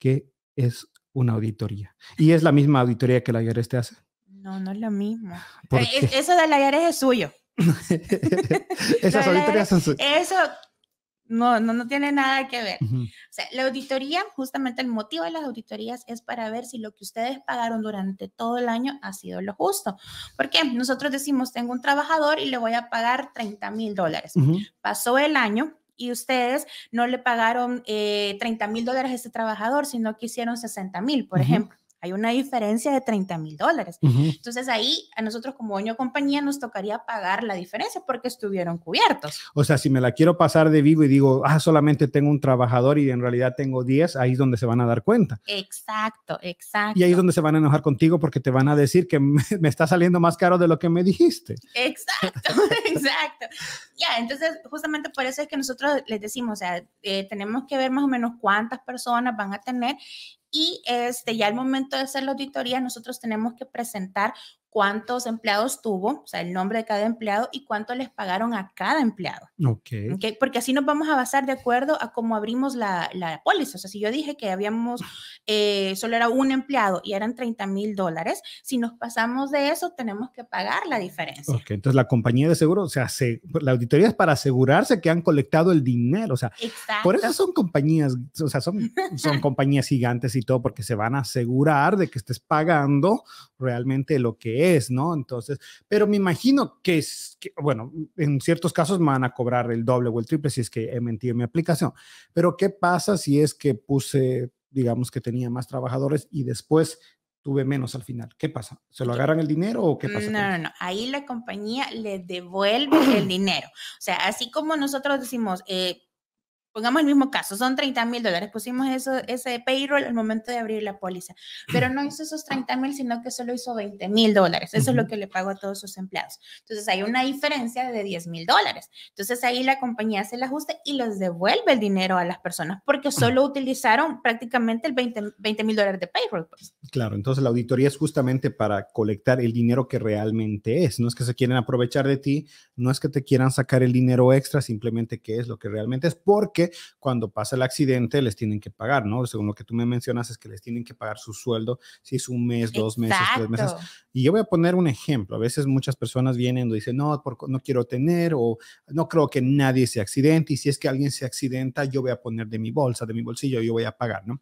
que es una auditoría. Y es la misma auditoría que la IARES te hace. No, no es la misma. Ah, eh, eso de la IARES es suyo. Esas auditorías son suyas. Eso no, no, tiene nada que ver. o sea, la auditoría, justamente el motivo de las auditorías es para ver si lo que ustedes pagaron durante todo el año ha sido lo justo. Porque nosotros decimos, tengo un trabajador y le voy a pagar 30 mil dólares. Pasó el año, y ustedes no le pagaron 30 eh, mil dólares a este trabajador, sino que hicieron 60 mil, por ejemplo. Hay una diferencia de 30 mil dólares. Entonces ahí a nosotros como dueño compañía nos tocaría pagar la diferencia porque estuvieron cubiertos. O sea, si me la quiero pasar de vivo y digo, ah, solamente tengo un trabajador y en realidad tengo 10, ahí es donde se van a dar cuenta. Exacto, exacto. Y ahí es donde se van a enojar contigo porque te van a decir que me, está saliendo más caro de lo que me dijiste. Exacto, exacto. Ya, entonces justamente por eso es que nosotros les decimos, o sea, eh, tenemos que ver más o menos cuántas personas van a tener y este, ya al momento de hacer la auditoría nosotros tenemos que presentar cuántos empleados tuvo, o sea, el nombre de cada empleado y cuánto les pagaron a cada empleado. Okay. Porque así nos vamos a basar de acuerdo a cómo abrimos la, la póliza. O sea, si yo dije que habíamos, eh, solo era un empleado y eran 30 mil dólares, si nos pasamos de eso, tenemos que pagar la diferencia. Ok, entonces la compañía de seguro, o sea, la auditoría es para asegurarse que han colectado el dinero. O sea, Exacto. por eso son compañías, o sea, son, son compañías gigantes y todo, porque se van a asegurar de que estés pagando realmente lo que es, ¿no? Entonces, pero me imagino que, es, bueno, en ciertos casos me van a cobrar el doble o el triple si es que he mentido en mi aplicación. Pero ¿qué pasa si es que puse, digamos que tenía más trabajadores y después tuve menos al final? ¿Qué pasa? ¿Se lo agarran el dinero o qué pasa? No, no, no. Ahí la compañía le devuelve el dinero. O sea, así como nosotros decimos, eh, pongamos el mismo caso, son 30 mil dólares, pusimos eso, ese payroll al momento de abrir la póliza, pero no hizo esos 30 mil, sino que solo hizo 20 mil dólares, eso es lo que le pagó a todos sus empleados. Entonces hay una diferencia de 10 mil dólares. Entonces ahí la compañía hace el ajuste y les devuelve el dinero a las personas porque solo utilizaron prácticamente el 20 mil dólares de payroll. Pues. Claro, entonces la auditoría es justamente para colectar el dinero que realmente es, no es que se quieren aprovechar de ti, no es que te quieran sacar el dinero extra, simplemente que es lo que realmente es, porque cuando pasa el accidente les tienen que pagar, ¿no? Según lo que tú me mencionas es que les tienen que pagar su sueldo, si es un mes, dos meses, tres meses. Y yo voy a poner un ejemplo. A veces muchas personas vienen y dicen, no, no quiero tener o no creo que nadie se accidente y si es que alguien se accidenta, yo voy a poner de mi bolsa, de mi bolsillo, yo voy a pagar, ¿no?